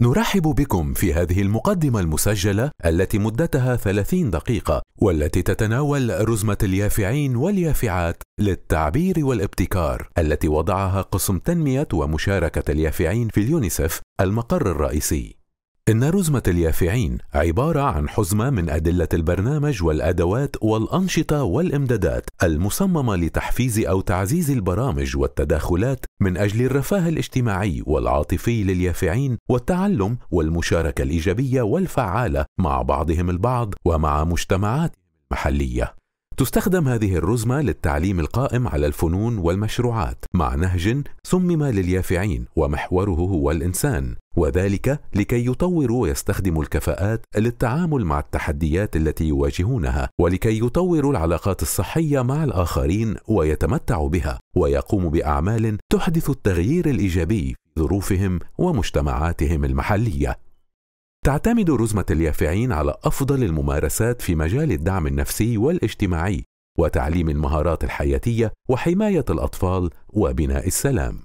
نرحب بكم في هذه المقدمة المسجلة التي مدتها 30 دقيقة والتي تتناول رزمة اليافعين واليافعات للتعبير والابتكار التي وضعها قسم تنمية ومشاركة اليافعين في اليونيسف المقر الرئيسي إن رزمة اليافعين عبارة عن حزمة من أدلة البرنامج والأدوات والأنشطة والإمدادات المصممة لتحفيز أو تعزيز البرامج والتداخلات من أجل الرفاه الاجتماعي والعاطفي لليافعين والتعلم والمشاركة الإيجابية والفعالة مع بعضهم البعض ومع مجتمعات محلية. تستخدم هذه الرزمة للتعليم القائم على الفنون والمشروعات مع نهج صمم لليافعين ومحوره هو الإنسان وذلك لكي يطوروا ويستخدموا الكفاءات للتعامل مع التحديات التي يواجهونها ولكي يطوروا العلاقات الصحية مع الآخرين ويتمتعوا بها ويقوموا بأعمال تحدث التغيير الإيجابي في ظروفهم ومجتمعاتهم المحلية تعتمد رزمة اليافعين على أفضل الممارسات في مجال الدعم النفسي والاجتماعي وتعليم المهارات الحياتية وحماية الأطفال وبناء السلام.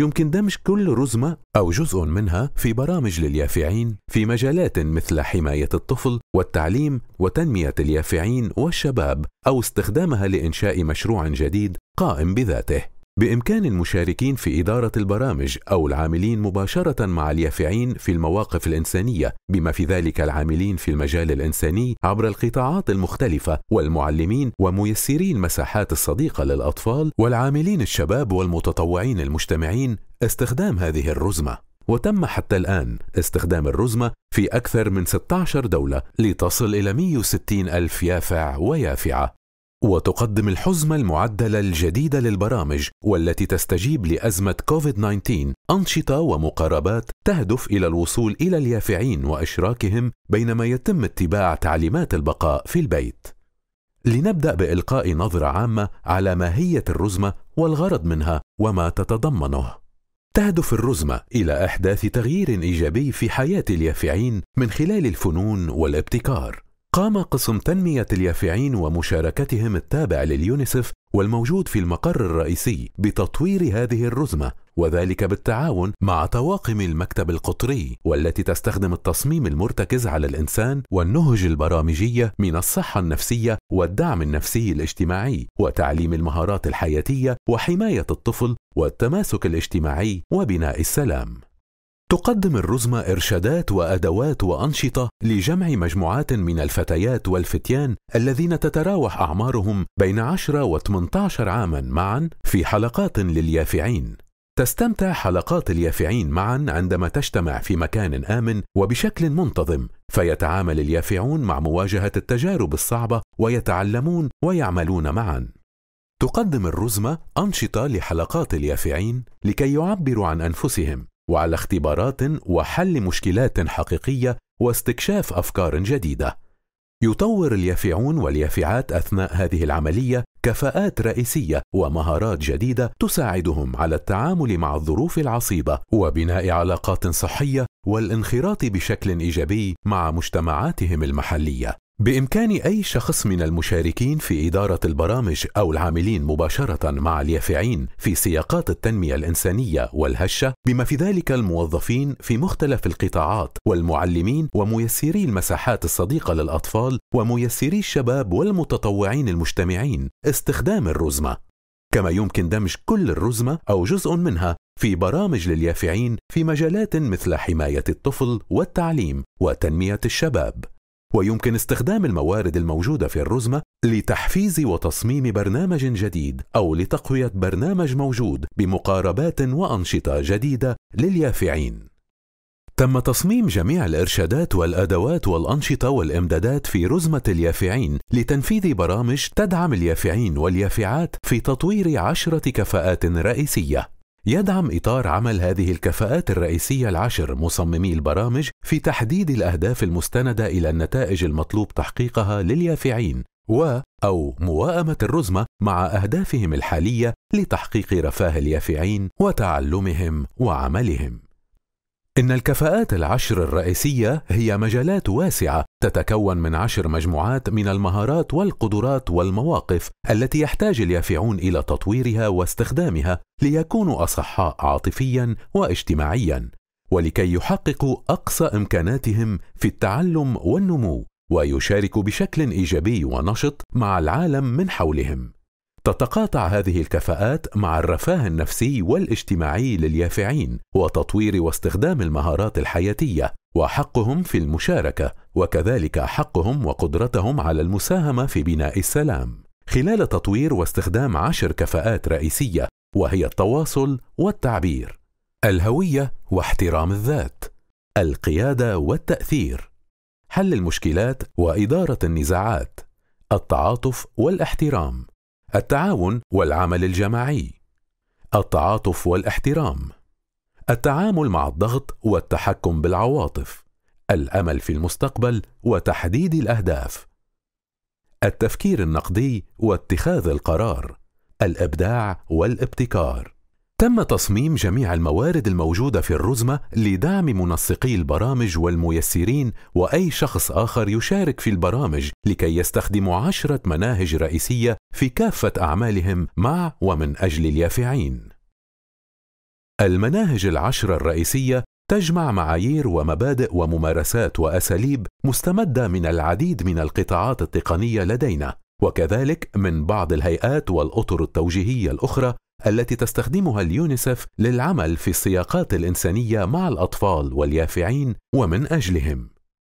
يمكن دمج كل رزمة أو جزء منها في برامج لليافعين في مجالات مثل حماية الطفل والتعليم وتنمية اليافعين والشباب أو استخدامها لإنشاء مشروع جديد قائم بذاته. بإمكان المشاركين في إدارة البرامج أو العاملين مباشرة مع اليافعين في المواقف الإنسانية، بما في ذلك العاملين في المجال الإنساني عبر القطاعات المختلفة والمعلمين وميسري المساحات الصديقة للأطفال والعاملين الشباب والمتطوعين المجتمعين استخدام هذه الرزمة. وتم حتى الآن استخدام الرزمة في أكثر من 16 دولة لتصل إلى 160 ألف يافع ويافعة وتقدم الحزمة المعدلة الجديدة للبرامج والتي تستجيب لأزمة كوفيد-19 أنشطة ومقاربات تهدف إلى الوصول إلى اليافعين وإشراكهم بينما يتم اتباع تعليمات البقاء في البيت. لنبدأ بإلقاء نظرة عامة على ماهية الرزمة والغرض منها وما تتضمنه. تهدف الرزمة إلى إحداث تغيير إيجابي في حياة اليافعين من خلال الفنون والابتكار. قام قسم تنمية اليافعين ومشاركتهم التابع لليونيسف والموجود في المقر الرئيسي بتطوير هذه الرزمة وذلك بالتعاون مع طواقم المكتب القطري والتي تستخدم التصميم المرتكز على الإنسان والنهج البرامجية من الصحة النفسية والدعم النفسي الاجتماعي وتعليم المهارات الحياتية وحماية الطفل والتماسك الاجتماعي وبناء السلام تقدم الرزمة إرشادات وأدوات وأنشطة لجمع مجموعات من الفتيات والفتيان الذين تتراوح أعمارهم بين 10 و 18 عاما معا في حلقات لليافعين. تستمتع حلقات اليافعين معا عندما تجتمع في مكان آمن وبشكل منتظم، فيتعامل اليافعون مع مواجهة التجارب الصعبة ويتعلمون ويعملون معا. تقدم الرزمة أنشطة لحلقات اليافعين لكي يعبروا عن أنفسهم وعلى اختبارات وحل مشكلات حقيقيه واستكشاف افكار جديده يطور اليافعون واليافعات اثناء هذه العمليه كفاءات رئيسيه ومهارات جديده تساعدهم على التعامل مع الظروف العصيبه وبناء علاقات صحيه والانخراط بشكل ايجابي مع مجتمعاتهم المحليه بإمكان أي شخص من المشاركين في إدارة البرامج أو العاملين مباشرة مع اليافعين في سياقات التنمية الإنسانية والهشة بما في ذلك الموظفين في مختلف القطاعات والمعلمين وميسري المساحات الصديقة للأطفال وميسري الشباب والمتطوعين المجتمعين استخدام الرزمة كما يمكن دمج كل الرزمة أو جزء منها في برامج لليافعين في مجالات مثل حماية الطفل والتعليم وتنمية الشباب ويمكن استخدام الموارد الموجودة في الرزمة لتحفيز وتصميم برنامج جديد أو لتقوية برنامج موجود بمقاربات وأنشطة جديدة لليافعين. تم تصميم جميع الإرشادات والأدوات والأنشطة والإمدادات في رزمة اليافعين لتنفيذ برامج تدعم اليافعين واليافعات في تطوير عشرة كفاءات رئيسية يدعم إطار عمل هذه الكفاءات الرئيسية العشر مصممي البرامج في تحديد الأهداف المستندة إلى النتائج المطلوب تحقيقها لليافعين و أو مواءمة الرزمة مع أهدافهم الحالية لتحقيق رفاه اليافعين وتعلمهم وعملهم. إن الكفاءات العشر الرئيسية هي مجالات واسعة تتكون من عشر مجموعات من المهارات والقدرات والمواقف التي يحتاج اليافعون إلى تطويرها واستخدامها ليكونوا أصحاء عاطفيا واجتماعيا ولكي يحققوا أقصى إمكاناتهم في التعلم والنمو ويشاركوا بشكل إيجابي ونشط مع العالم من حولهم تتقاطع هذه الكفاءات مع الرفاه النفسي والاجتماعي لليافعين وتطوير واستخدام المهارات الحياتيه وحقهم في المشاركه وكذلك حقهم وقدرتهم على المساهمه في بناء السلام خلال تطوير واستخدام عشر كفاءات رئيسيه وهي التواصل والتعبير الهويه واحترام الذات القياده والتاثير حل المشكلات واداره النزاعات التعاطف والاحترام التعاون والعمل الجماعي التعاطف والاحترام التعامل مع الضغط والتحكم بالعواطف الامل في المستقبل وتحديد الاهداف التفكير النقدي واتخاذ القرار الابداع والابتكار تم تصميم جميع الموارد الموجودة في الرزمة لدعم منسقي البرامج والميسرين وأي شخص آخر يشارك في البرامج لكي يستخدموا عشرة مناهج رئيسية في كافة أعمالهم مع ومن أجل اليافعين. المناهج العشرة الرئيسية تجمع معايير ومبادئ وممارسات وأساليب مستمدة من العديد من القطاعات التقنية لدينا وكذلك من بعض الهيئات والاطر التوجيهيه الاخرى التي تستخدمها اليونيسف للعمل في السياقات الإنسانية مع الأطفال واليافعين ومن أجلهم.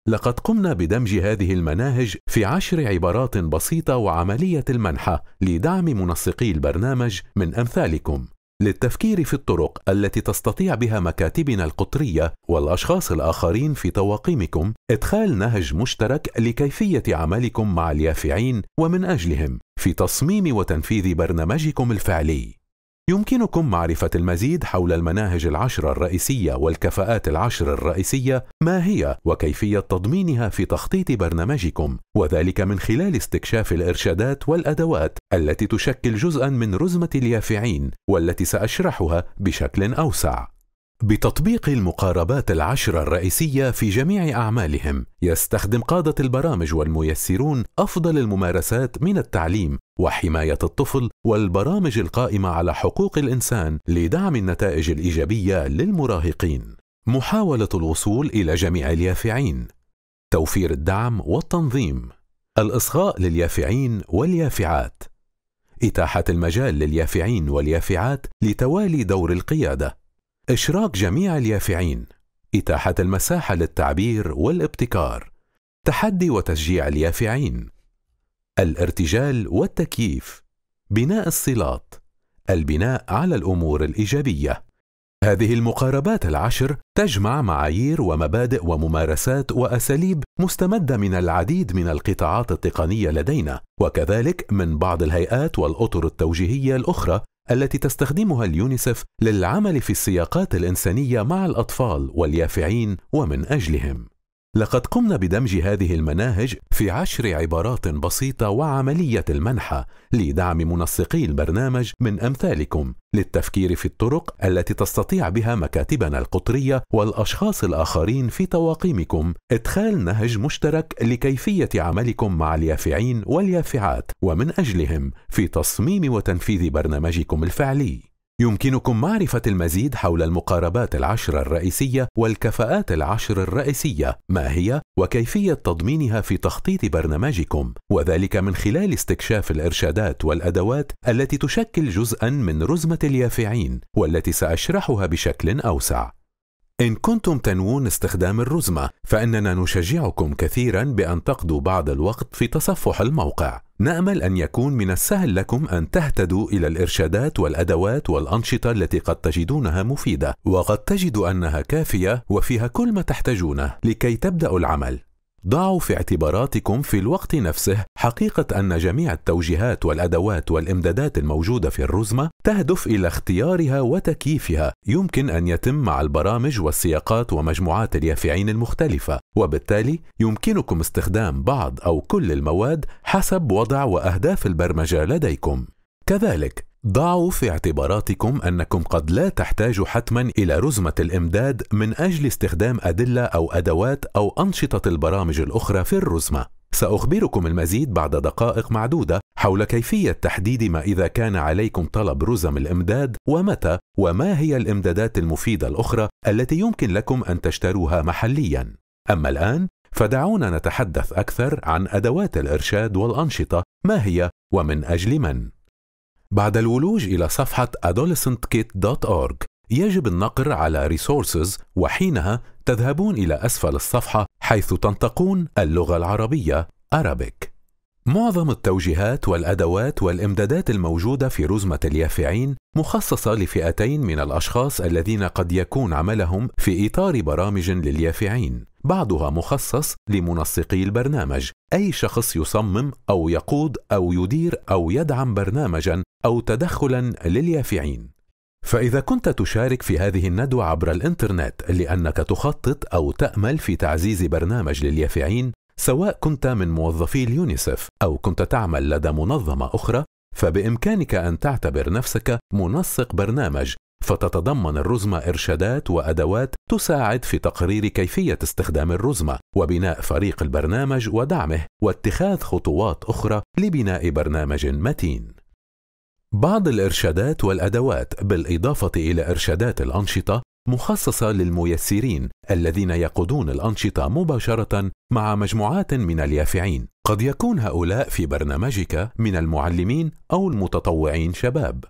لقد قمنا بدمج هذه المناهج في عشر عبارات بسيطة وعملية المنحه لدعم منسقي البرنامج من أمثالكم للتفكير في الطرق التي تستطيع بها مكاتبنا القطرية والأشخاص الآخرين في طواقمكم إدخال نهج مشترك لكيفية عملكم مع اليافعين ومن أجلهم في تصميم وتنفيذ برنامجكم الفعلي. يمكنكم معرفة المزيد حول المناهج العشرة الرئيسية والكفاءات العشر الرئيسية ما هي وكيفية تضمينها في تخطيط برنامجكم وذلك من خلال استكشاف الإرشادات والأدوات التي تشكل جزءا من رزمة اليافعين والتي سأشرحها بشكل أوسع بتطبيق المقاربات العشرة الرئيسية في جميع أعمالهم، يستخدم قادة البرامج والميسرون أفضل الممارسات من التعليم وحماية الطفل والبرامج القائمة على حقوق الإنسان لدعم النتائج الإيجابية للمراهقين. محاولة الوصول إلى جميع اليافعين، توفير الدعم والتنظيم، الإصغاء لليافعين واليافعات، إتاحة المجال لليافعين واليافعات لتوالي دور القيادة. إشراك جميع اليافعين، إتاحة المساحة للتعبير والابتكار، تحدي وتشجيع اليافعين، الارتجال والتكييف، بناء الصلات، البناء على الأمور الإيجابية. هذه المقاربات العشر تجمع معايير ومبادئ وممارسات وأساليب مستمدة من العديد من القطاعات التقنية لدينا، وكذلك من بعض الهيئات والأطر التوجيهية الأخرى التي تستخدمها اليونيسف للعمل في السياقات الإنسانية مع الأطفال واليافعين ومن أجلهم لقد قمنا بدمج هذه المناهج في عشر عبارات بسيطة وعملية المنحة لدعم منسقي البرنامج من أمثالكم للتفكير في الطرق التي تستطيع بها مكاتبنا القطرية والأشخاص الآخرين في تواقيمكم إدخال نهج مشترك لكيفية عملكم مع اليافعين واليافعات ومن أجلهم في تصميم وتنفيذ برنامجكم الفعلي. يمكنكم معرفة المزيد حول المقاربات العشر الرئيسية والكفاءات العشر الرئيسية ما هي وكيفية تضمينها في تخطيط برنامجكم وذلك من خلال استكشاف الإرشادات والأدوات التي تشكل جزءا من رزمة اليافعين والتي سأشرحها بشكل أوسع إن كنتم تنوون استخدام الرزمة فإننا نشجعكم كثيرا بأن تقضوا بعض الوقت في تصفح الموقع نأمل أن يكون من السهل لكم أن تهتدوا إلى الإرشادات والأدوات والأنشطة التي قد تجدونها مفيدة وقد تجد أنها كافية وفيها كل ما تحتاجونه لكي تبدأوا العمل ضعوا في اعتباراتكم في الوقت نفسه حقيقة أن جميع التوجيهات والأدوات والإمدادات الموجودة في الرزمة تهدف إلى اختيارها وتكييفها يمكن أن يتم مع البرامج والسياقات ومجموعات اليافعين المختلفة وبالتالي يمكنكم استخدام بعض أو كل المواد حسب وضع وأهداف البرمجة لديكم كذلك ضعوا في اعتباراتكم انكم قد لا تحتاجوا حتما الى رزمه الامداد من اجل استخدام ادله او ادوات او انشطه البرامج الاخرى في الرزمه ساخبركم المزيد بعد دقائق معدوده حول كيفيه تحديد ما اذا كان عليكم طلب رزم الامداد ومتى وما هي الامدادات المفيده الاخرى التي يمكن لكم ان تشتروها محليا اما الان فدعونا نتحدث اكثر عن ادوات الارشاد والانشطه ما هي ومن اجل من بعد الولوج إلى صفحة adolescentkit.org يجب النقر على resources وحينها تذهبون إلى أسفل الصفحة حيث تنطقون اللغة العربية Arabic. معظم التوجيهات والأدوات والإمدادات الموجودة في رزمة اليافعين مخصصة لفئتين من الأشخاص الذين قد يكون عملهم في إطار برامج لليافعين بعضها مخصص لمنسقي البرنامج اي شخص يصمم او يقود او يدير او يدعم برنامجا او تدخلا لليافعين فإذا كنت تشارك في هذه الندوة عبر الإنترنت لأنك تخطط أو تأمل في تعزيز برنامج لليافعين، سواء كنت من موظفي اليونيسف أو كنت تعمل لدى منظمة أخرى، فبإمكانك أن تعتبر نفسك منسق برنامج فتتضمن الرزمة إرشادات وأدوات تساعد في تقرير كيفية استخدام الرزمة وبناء فريق البرنامج ودعمه واتخاذ خطوات أخرى لبناء برنامج متين. بعض الإرشادات والأدوات بالإضافة إلى إرشادات الأنشطة مخصصة للميسرين الذين يقودون الأنشطة مباشرة مع مجموعات من اليافعين. قد يكون هؤلاء في برنامجك من المعلمين أو المتطوعين شباب.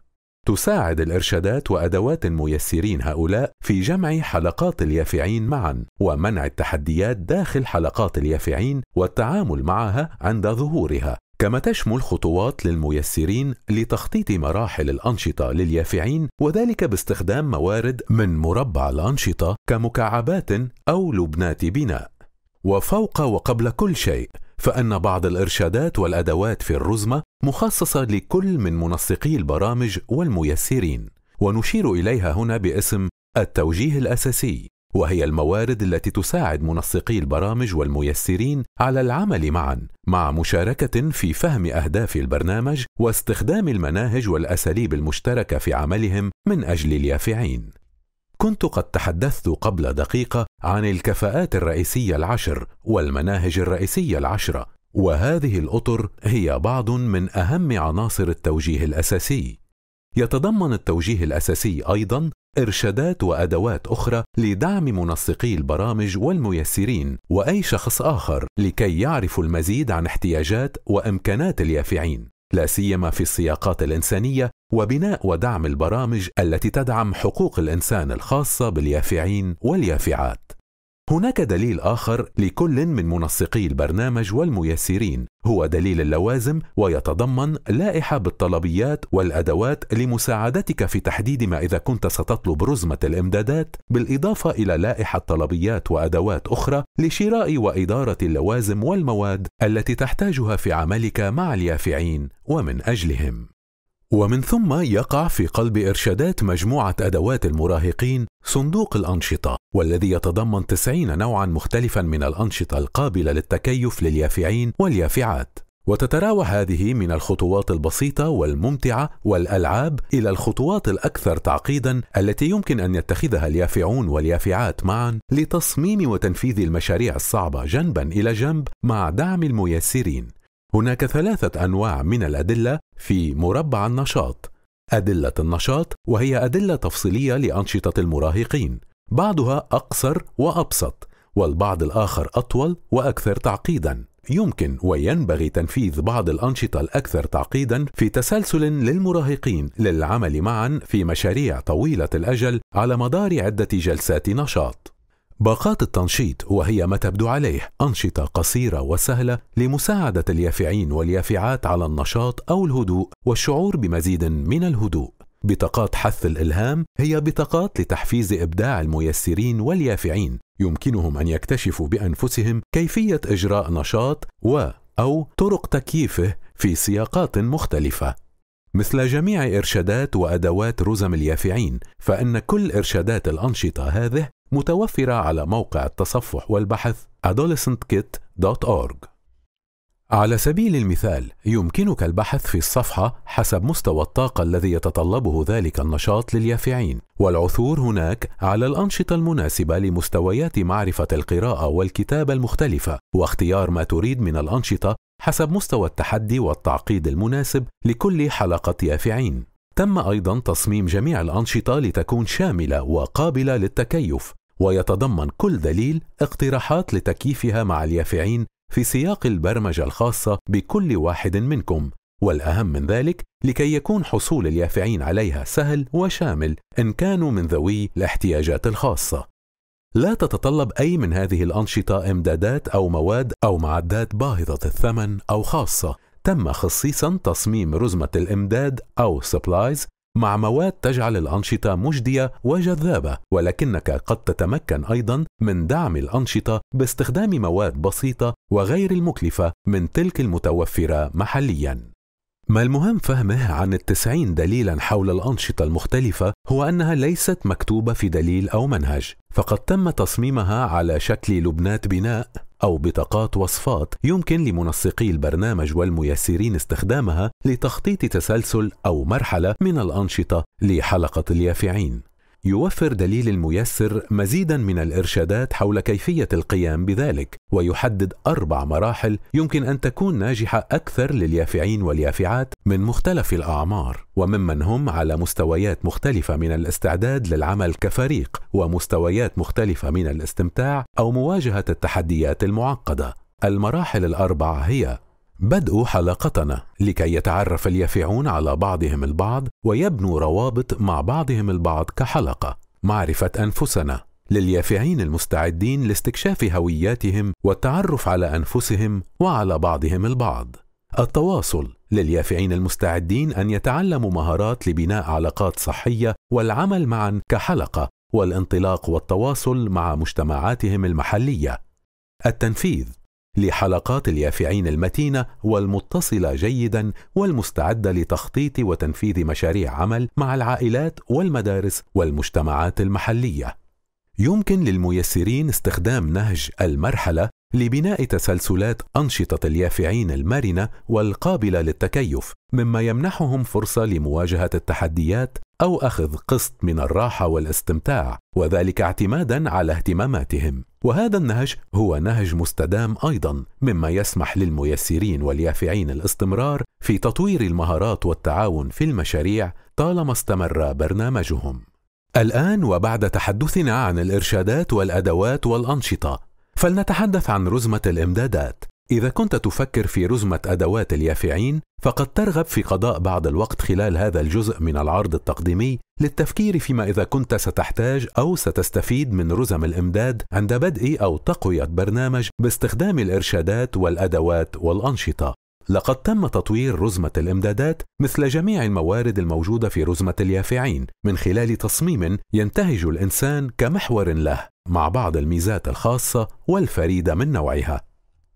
تساعد الإرشادات وأدوات الميسرين هؤلاء في جمع حلقات اليافعين معا ومنع التحديات داخل حلقات اليافعين والتعامل معها عند ظهورها كما تشمل خطوات للميسرين لتخطيط مراحل الأنشطة لليافعين وذلك باستخدام موارد من مربع الأنشطة كمكعبات أو لبنات بناء وفوق وقبل كل شيء فان بعض الارشادات والادوات في الرزمه مخصصه لكل من منسقي البرامج والميسرين ونشير اليها هنا باسم التوجيه الاساسي وهي الموارد التي تساعد منسقي البرامج والميسرين على العمل معا مع مشاركه في فهم اهداف البرنامج واستخدام المناهج والاساليب المشتركه في عملهم من اجل اليافعين كنت قد تحدثت قبل دقيقه عن الكفاءات الرئيسية العشر والمناهج الرئيسية العشرة، وهذه الأطر هي بعض من أهم عناصر التوجيه الأساسي. يتضمن التوجيه الأساسي أيضًا إرشادات وأدوات أخرى لدعم منسقي البرامج والميسرين وأي شخص آخر لكي يعرفوا المزيد عن احتياجات وإمكانات اليافعين. لا سيما في السياقات الانسانيه وبناء ودعم البرامج التي تدعم حقوق الانسان الخاصه باليافعين واليافعات هناك دليل آخر لكل من منسقي البرنامج والميسرين هو دليل اللوازم ويتضمن لائحة بالطلبيات والأدوات لمساعدتك في تحديد ما إذا كنت ستطلب رزمة الإمدادات بالإضافة إلى لائحة طلبيات وأدوات أخرى لشراء وإدارة اللوازم والمواد التي تحتاجها في عملك مع اليافعين ومن أجلهم ومن ثم يقع في قلب إرشادات مجموعة أدوات المراهقين صندوق الأنشطة والذي يتضمن 90 نوعا مختلفا من الأنشطة القابلة للتكيف لليافعين واليافعات وتتراوح هذه من الخطوات البسيطة والممتعة والألعاب إلى الخطوات الأكثر تعقيدا التي يمكن أن يتخذها اليافعون واليافعات معا لتصميم وتنفيذ المشاريع الصعبة جنبا إلى جنب مع دعم الميسرين هناك ثلاثة أنواع من الأدلة في مربع النشاط أدلة النشاط وهي أدلة تفصيلية لأنشطة المراهقين بعضها أقصر وأبسط والبعض الآخر أطول وأكثر تعقيدًا يمكن وينبغي تنفيذ بعض الأنشطة الأكثر تعقيدًا في تسلسل للمراهقين للعمل معًا في مشاريع طويلة الأجل على مدار عدة جلسات نشاط. باقات التنشيط وهي ما تبدو عليه أنشطة قصيرة وسهلة لمساعدة اليافعين واليافعات على النشاط أو الهدوء والشعور بمزيد من الهدوء. بطاقات حث الإلهام هي بطاقات لتحفيز إبداع الميسرين واليافعين، يمكنهم أن يكتشفوا بأنفسهم كيفية إجراء نشاط و أو طرق تكييفه في سياقات مختلفة. مثل جميع إرشادات وأدوات رزم اليافعين، فإن كل إرشادات الأنشطة هذه متوفرة على موقع التصفح والبحث adolescentkit.org على سبيل المثال يمكنك البحث في الصفحة حسب مستوى الطاقة الذي يتطلبه ذلك النشاط لليافعين والعثور هناك على الأنشطة المناسبة لمستويات معرفة القراءة والكتابة المختلفة واختيار ما تريد من الأنشطة حسب مستوى التحدي والتعقيد المناسب لكل حلقة يافعين تم أيضا تصميم جميع الأنشطة لتكون شاملة وقابلة للتكيف ويتضمن كل دليل اقتراحات لتكييفها مع اليافعين في سياق البرمجة الخاصة بكل واحد منكم والأهم من ذلك لكي يكون حصول اليافعين عليها سهل وشامل إن كانوا من ذوي الاحتياجات الخاصة لا تتطلب أي من هذه الأنشطة إمدادات أو مواد أو معدات باهظة الثمن أو خاصة تم خصيصا تصميم رزمة الإمداد أو سبلايز مع مواد تجعل الأنشطة مجدية وجذابة ولكنك قد تتمكن أيضا من دعم الأنشطة باستخدام مواد بسيطة وغير المكلفة من تلك المتوفرة محليا ما المهم فهمه عن التسعين دليلا حول الأنشطة المختلفة هو أنها ليست مكتوبة في دليل أو منهج فقد تم تصميمها على شكل لبنات بناء أو بطاقات وصفات يمكن لمنسقي البرنامج والميسرين استخدامها لتخطيط تسلسل أو مرحلة من الأنشطة لحلقة اليافعين يوفر دليل الميسر مزيدا من الارشادات حول كيفيه القيام بذلك ويحدد اربع مراحل يمكن ان تكون ناجحه اكثر لليافعين واليافعات من مختلف الاعمار وممن هم على مستويات مختلفه من الاستعداد للعمل كفريق ومستويات مختلفه من الاستمتاع او مواجهه التحديات المعقده المراحل الاربع هي بدء حلقتنا لكي يتعرف اليافعون على بعضهم البعض ويبنوا روابط مع بعضهم البعض كحلقه معرفه انفسنا لليافعين المستعدين لاستكشاف هوياتهم والتعرف على انفسهم وعلى بعضهم البعض التواصل لليافعين المستعدين ان يتعلموا مهارات لبناء علاقات صحيه والعمل معا كحلقه والانطلاق والتواصل مع مجتمعاتهم المحليه التنفيذ لحلقات اليافعين المتينة والمتصلة جيدا والمستعدة لتخطيط وتنفيذ مشاريع عمل مع العائلات والمدارس والمجتمعات المحلية. يمكن للميسرين استخدام نهج المرحلة لبناء تسلسلات أنشطة اليافعين المرنة والقابلة للتكيف، مما يمنحهم فرصة لمواجهة التحديات أو أخذ قسط من الراحة والاستمتاع، وذلك اعتمادا على اهتماماتهم. وهذا النهج هو نهج مستدام ايضا مما يسمح للميسرين واليافعين الاستمرار في تطوير المهارات والتعاون في المشاريع طالما استمر برنامجهم الان وبعد تحدثنا عن الارشادات والادوات والانشطه فلنتحدث عن رزمه الامدادات إذا كنت تفكر في رزمة أدوات اليافعين، فقد ترغب في قضاء بعض الوقت خلال هذا الجزء من العرض التقديمي للتفكير فيما إذا كنت ستحتاج أو ستستفيد من رزم الإمداد عند بدء أو تقوية برنامج باستخدام الإرشادات والأدوات والأنشطة. لقد تم تطوير رزمة الإمدادات مثل جميع الموارد الموجودة في رزمة اليافعين من خلال تصميم ينتهج الإنسان كمحور له مع بعض الميزات الخاصة والفريدة من نوعها.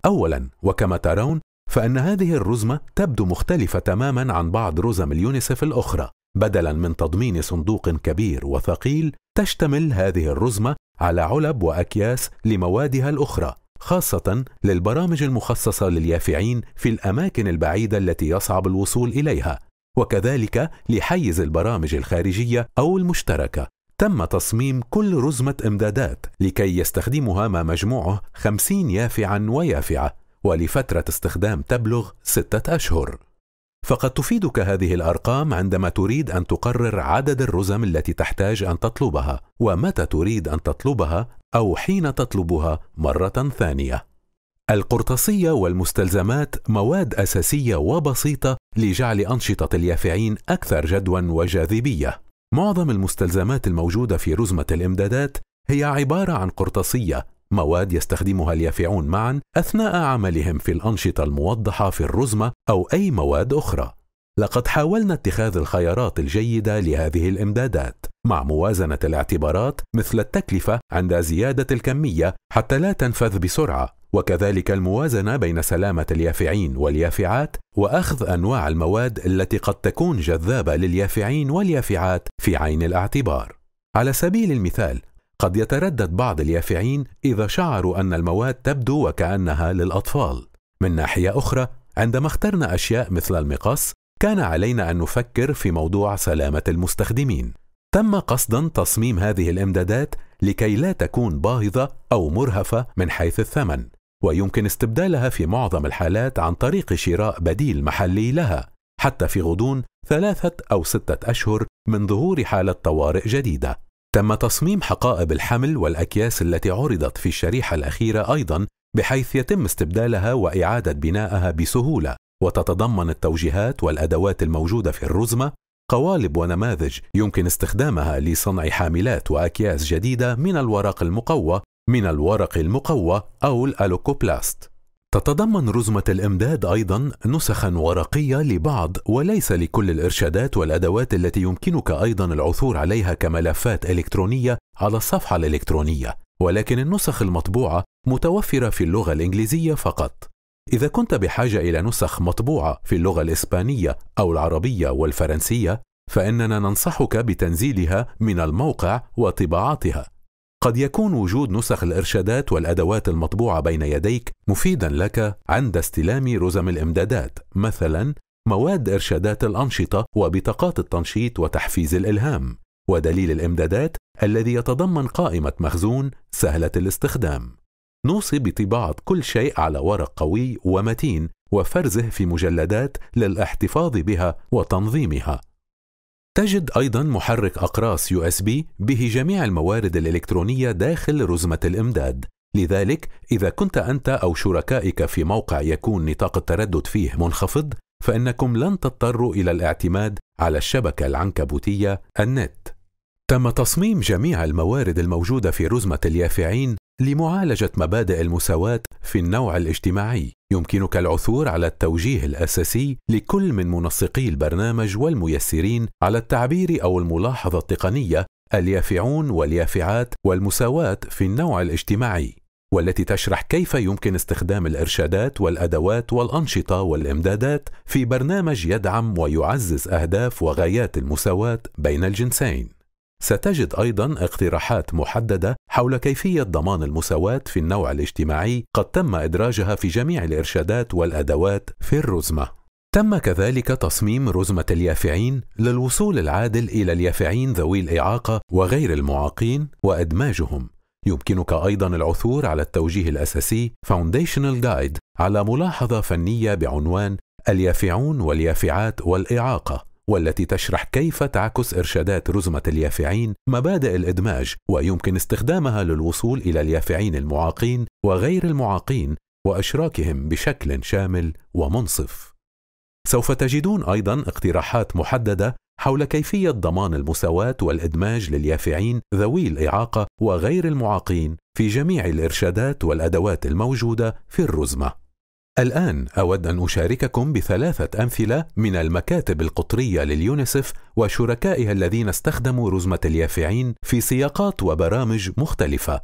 أولا وكما ترون فإن هذه الرزمة تبدو مختلفة تماما عن بعض رزم اليونيسف الأخرى بدلا من تضمين صندوق كبير وثقيل تشتمل هذه الرزمة على علب وأكياس لموادها الأخرى خاصة للبرامج المخصصة لليافعين في الأماكن البعيدة التي يصعب الوصول إليها وكذلك لحيز البرامج الخارجية أو المشتركة تم تصميم كل رزمة إمدادات لكي يستخدمها ما مجموعه 50 يافعا ويافعة ولفترة استخدام تبلغ ستة أشهر فقد تفيدك هذه الأرقام عندما تريد أن تقرر عدد الرزم التي تحتاج أن تطلبها ومتى تريد أن تطلبها أو حين تطلبها مرة ثانية القرطاسية والمستلزمات مواد أساسية وبسيطة لجعل أنشطة اليافعين أكثر جدوى وجاذبية معظم المستلزمات الموجودة في رزمة الإمدادات هي عبارة عن قرطاسية مواد يستخدمها اليافعون معا أثناء عملهم في الأنشطة الموضحة في الرزمة أو أي مواد أخرى. لقد حاولنا اتخاذ الخيارات الجيدة لهذه الإمدادات، مع موازنة الاعتبارات مثل التكلفة عند زيادة الكمية حتى لا تنفذ بسرعة، وكذلك الموازنة بين سلامة اليافعين واليافعات وأخذ أنواع المواد التي قد تكون جذابة لليافعين واليافعات في عين الاعتبار. على سبيل المثال، قد يتردد بعض اليافعين إذا شعروا أن المواد تبدو وكأنها للأطفال. من ناحية أخرى، عندما اخترنا أشياء مثل المقص، كان علينا أن نفكر في موضوع سلامة المستخدمين. تم قصدا تصميم هذه الامدادات لكي لا تكون باهظه او مرهفه من حيث الثمن ويمكن استبدالها في معظم الحالات عن طريق شراء بديل محلي لها حتى في غضون ثلاثه او سته اشهر من ظهور حاله طوارئ جديده تم تصميم حقائب الحمل والاكياس التي عرضت في الشريحه الاخيره ايضا بحيث يتم استبدالها واعاده بنائها بسهوله وتتضمن التوجيهات والادوات الموجوده في الرزمه قوالب ونماذج يمكن استخدامها لصنع حاملات وأكياس جديدة من الورق المقوى من الورق المقوى أو الألوكوبلاست. تتضمن رزمة الإمداد أيضا نسخا ورقية لبعض وليس لكل الإرشادات والأدوات التي يمكنك أيضا العثور عليها كملفات إلكترونية على الصفحة الإلكترونية، ولكن النسخ المطبوعة متوفرة في اللغة الإنجليزية فقط. إذا كنت بحاجة إلى نسخ مطبوعة في اللغة الإسبانية أو العربية والفرنسية، فإننا ننصحك بتنزيلها من الموقع وطباعتها. قد يكون وجود نسخ الإرشادات والأدوات المطبوعة بين يديك مفيدا لك عند استلام رزم الإمدادات، مثلا مواد إرشادات الأنشطة وبطاقات التنشيط وتحفيز الإلهام، ودليل الإمدادات الذي يتضمن قائمة مخزون سهلة الاستخدام. نوصي بطباعة كل شيء على ورق قوي ومتين وفرزه في مجلدات للاحتفاظ بها وتنظيمها. تجد أيضا محرك أقراص USB به جميع الموارد الإلكترونية داخل رزمة الإمداد، لذلك إذا كنت أنت أو شركائك في موقع يكون نطاق التردد فيه منخفض، فإنكم لن تضطروا إلى الاعتماد على الشبكة العنكبوتية النت. تم تصميم جميع الموارد الموجودة في رزمة اليافعين لمعالجة مبادئ المساواة في النوع الاجتماعي، يمكنك العثور على التوجيه الأساسي لكل من منسقي البرنامج والميسرين على التعبير أو الملاحظة التقنية اليافعون واليافعات والمساواة في النوع الاجتماعي، والتي تشرح كيف يمكن استخدام الإرشادات والأدوات والأنشطة والإمدادات في برنامج يدعم ويعزز أهداف وغايات المساواة بين الجنسين. ستجد أيضا اقتراحات محددة حول كيفية ضمان المساواة في النوع الاجتماعي قد تم إدراجها في جميع الإرشادات والأدوات في الرزمة. تم كذلك تصميم رزمة اليافعين للوصول العادل إلى اليافعين ذوي الإعاقة وغير المعاقين وإدماجهم. يمكنك أيضا العثور على التوجيه الأساسي Foundational Guide على ملاحظة فنية بعنوان اليافعون واليافعات والإعاقة والتي تشرح كيف تعكس إرشادات رزمة اليافعين مبادئ الإدماج ويمكن استخدامها للوصول إلى اليافعين المعاقين وغير المعاقين وأشراكهم بشكل شامل ومنصف. سوف تجدون أيضا اقتراحات محددة حول كيفية ضمان المساواة والإدماج لليافعين ذوي الإعاقة وغير المعاقين في جميع الإرشادات والأدوات الموجودة في الرزمة. الآن أود أن أشارككم بثلاثة أمثلة من المكاتب القطرية لليونيسف وشركائها الذين استخدموا رزمة اليافعين في سياقات وبرامج مختلفة.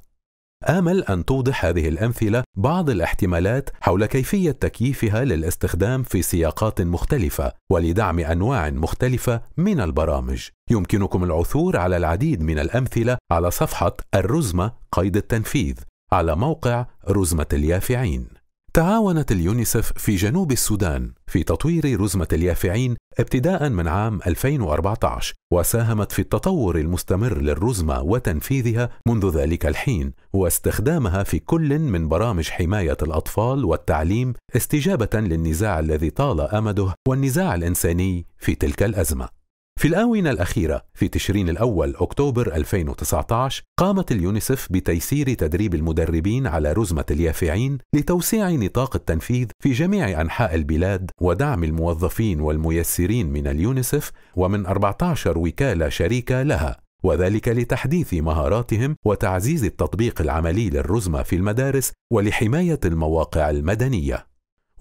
آمل أن توضح هذه الأمثلة بعض الاحتمالات حول كيفية تكييفها للاستخدام في سياقات مختلفة ولدعم أنواع مختلفة من البرامج. يمكنكم العثور على العديد من الأمثلة على صفحة الرزمة قيد التنفيذ على موقع رزمة اليافعين. تعاونت اليونيسف في جنوب السودان في تطوير رزمة اليافعين ابتداء من عام 2014 وساهمت في التطور المستمر للرزمة وتنفيذها منذ ذلك الحين واستخدامها في كل من برامج حماية الأطفال والتعليم استجابة للنزاع الذي طال أمده والنزاع الإنساني في تلك الأزمة في الآونة الأخيرة في تشرين الأول أكتوبر 2019 قامت اليونيسف بتيسير تدريب المدربين على رزمة اليافعين لتوسيع نطاق التنفيذ في جميع أنحاء البلاد ودعم الموظفين والميسرين من اليونيسف ومن 14 وكالة شريكة لها وذلك لتحديث مهاراتهم وتعزيز التطبيق العملي للرزمة في المدارس ولحماية المواقع المدنية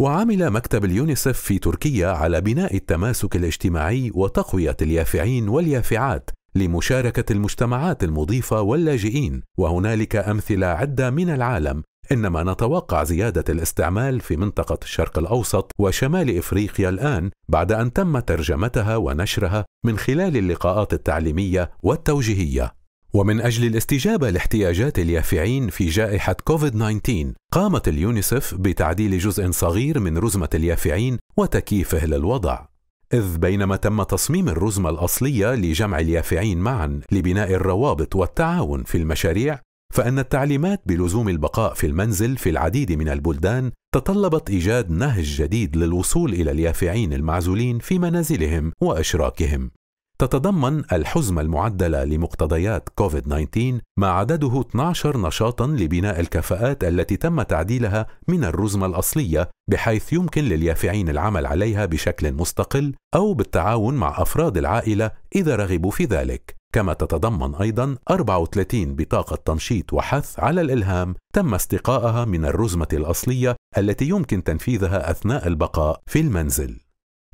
وعمل مكتب اليونيسف في تركيا على بناء التماسك الاجتماعي وتقوية اليافعين واليافعات لمشاركة المجتمعات المضيفة واللاجئين، وهنالك أمثلة عدة من العالم، إنما نتوقع زيادة الاستعمال في منطقة الشرق الأوسط وشمال إفريقيا الآن بعد أن تم ترجمتها ونشرها من خلال اللقاءات التعليمية والتوجيهية. ومن أجل الاستجابة لاحتياجات اليافعين في جائحة كوفيد-19 قامت اليونيسف بتعديل جزء صغير من رزمة اليافعين وتكييفه للوضع إذ بينما تم تصميم الرزمة الأصلية لجمع اليافعين معا لبناء الروابط والتعاون في المشاريع فإن التعليمات بلزوم البقاء في المنزل في العديد من البلدان تطلبت إيجاد نهج جديد للوصول إلى اليافعين المعزولين في منازلهم وأشراكهم تتضمن الحزمة المعدلة لمقتضيات كوفيد-19 ما عدده 12 نشاطا لبناء الكفاءات التي تم تعديلها من الرزمة الأصلية بحيث يمكن لليافعين العمل عليها بشكل مستقل أو بالتعاون مع أفراد العائلة إذا رغبوا في ذلك كما تتضمن أيضا 34 بطاقة تنشيط وحث على الإلهام تم استقاءها من الرزمة الأصلية التي يمكن تنفيذها أثناء البقاء في المنزل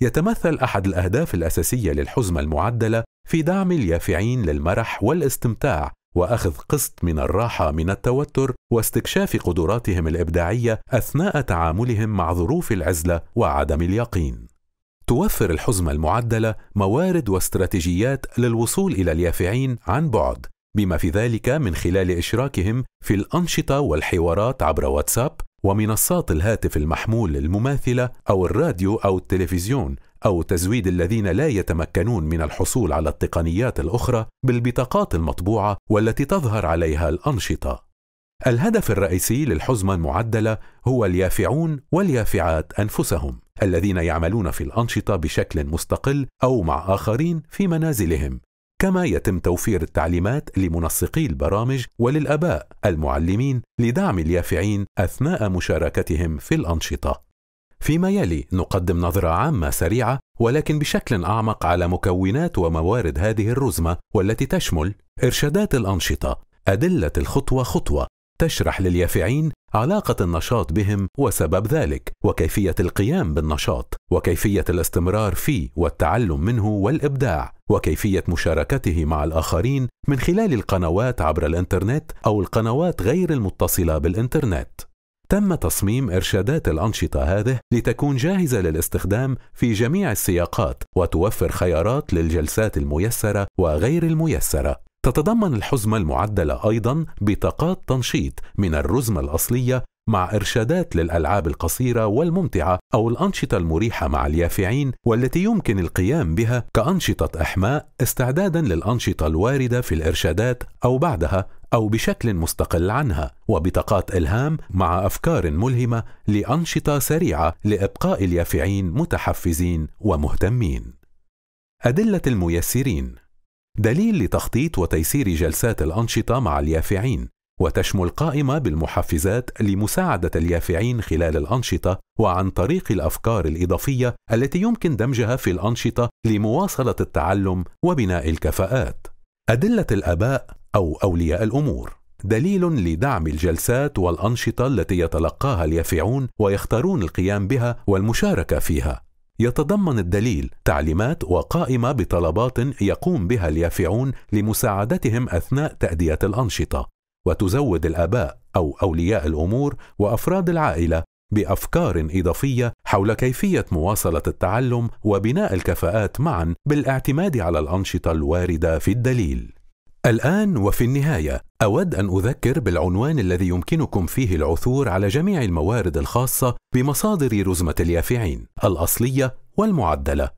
يتمثل أحد الأهداف الأساسية للحزمة المعدلة في دعم اليافعين للمرح والاستمتاع وأخذ قسط من الراحة من التوتر واستكشاف قدراتهم الإبداعية أثناء تعاملهم مع ظروف العزلة وعدم اليقين. توفر الحزمة المعدلة موارد واستراتيجيات للوصول إلى اليافعين عن بعد، بما في ذلك من خلال إشراكهم في الأنشطة والحوارات عبر واتساب ومنصات الهاتف المحمول المماثلة أو الراديو أو التلفزيون أو تزويد الذين لا يتمكنون من الحصول على التقنيات الأخرى بالبطاقات المطبوعة والتي تظهر عليها الأنشطة. الهدف الرئيسي للحزمة المعدلة هو اليافعون واليافعات أنفسهم الذين يعملون في الأنشطة بشكل مستقل أو مع آخرين في منازلهم كما يتم توفير التعليمات لمنسقي البرامج وللاباء المعلمين لدعم اليافعين اثناء مشاركتهم في الانشطه فيما يلي نقدم نظره عامه سريعه ولكن بشكل اعمق على مكونات وموارد هذه الرزمه والتي تشمل ارشادات الانشطه ادله الخطوه خطوه تشرح لليافعين علاقة النشاط بهم وسبب ذلك، وكيفية القيام بالنشاط، وكيفية الاستمرار فيه والتعلم منه والإبداع، وكيفية مشاركته مع الآخرين من خلال القنوات عبر الإنترنت أو القنوات غير المتصلة بالإنترنت. تم تصميم إرشادات الأنشطة هذه لتكون جاهزة للاستخدام في جميع السياقات وتوفر خيارات للجلسات الميسرة وغير الميسرة تتضمن الحزمة المعدلة أيضا بطاقات تنشيط من الرزمة الأصلية مع إرشادات للألعاب القصيرة والممتعة أو الأنشطة المريحة مع اليافعين والتي يمكن القيام بها كأنشطة إحماء استعدادا للأنشطة الواردة في الإرشادات أو بعدها أو بشكل مستقل عنها وبطاقات إلهام مع أفكار ملهمة لأنشطة سريعة لإبقاء اليافعين متحفزين ومهتمين. أدلة الميسرين دليل لتخطيط وتيسير جلسات الأنشطة مع اليافعين وتشمل قائمة بالمحفزات لمساعدة اليافعين خلال الأنشطة وعن طريق الأفكار الإضافية التي يمكن دمجها في الأنشطة لمواصلة التعلم وبناء الكفاءات. أدلة الآباء أو أولياء الأمور دليل لدعم الجلسات والأنشطة التي يتلقاها اليافعون ويختارون القيام بها والمشاركة فيها. يتضمن الدليل تعليمات وقائمة بطلبات يقوم بها اليافعون لمساعدتهم أثناء تأدية الأنشطة، وتزود الآباء أو أولياء الأمور وأفراد العائلة بأفكار إضافية حول كيفية مواصلة التعلم وبناء الكفاءات معًا بالاعتماد على الأنشطة الواردة في الدليل. الآن وفي النهاية أود أن أذكر بالعنوان الذي يمكنكم فيه العثور على جميع الموارد الخاصة بمصادر رزمة اليافعين الأصلية والمعدلة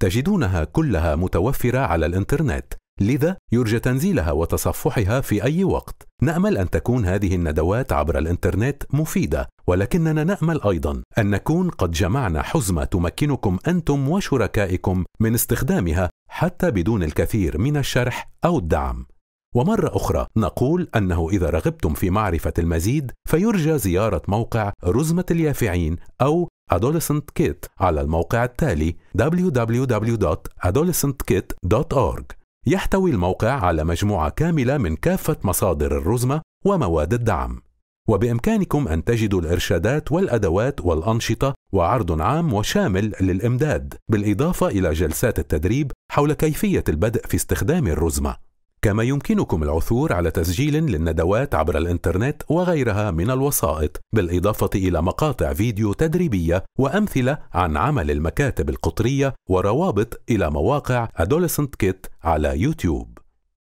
تجدونها كلها متوفرة على الإنترنت لذا يرجى تنزيلها وتصفحها في أي وقت. نأمل أن تكون هذه الندوات عبر الإنترنت مفيدة، ولكننا نأمل أيضا أن نكون قد جمعنا حزمة تمكنكم أنتم وشركائكم من استخدامها حتى بدون الكثير من الشرح أو الدعم. ومرة أخرى نقول أنه إذا رغبتم في معرفة المزيد فيرجى زيارة موقع رزمة اليافعين أو Adolescent Kit على الموقع التالي www.adolescentkit.org يحتوي الموقع على مجموعة كاملة من كافة مصادر الرزمة ومواد الدعم وبإمكانكم أن تجدوا الإرشادات والأدوات والأنشطة وعرض عام وشامل للإمداد بالإضافة إلى جلسات التدريب حول كيفية البدء في استخدام الرزمة كما يمكنكم العثور على تسجيل للندوات عبر الإنترنت وغيرها من الوسائط بالإضافة إلى مقاطع فيديو تدريبية وأمثلة عن عمل المكاتب القطرية وروابط إلى مواقع Adolescent Kit على يوتيوب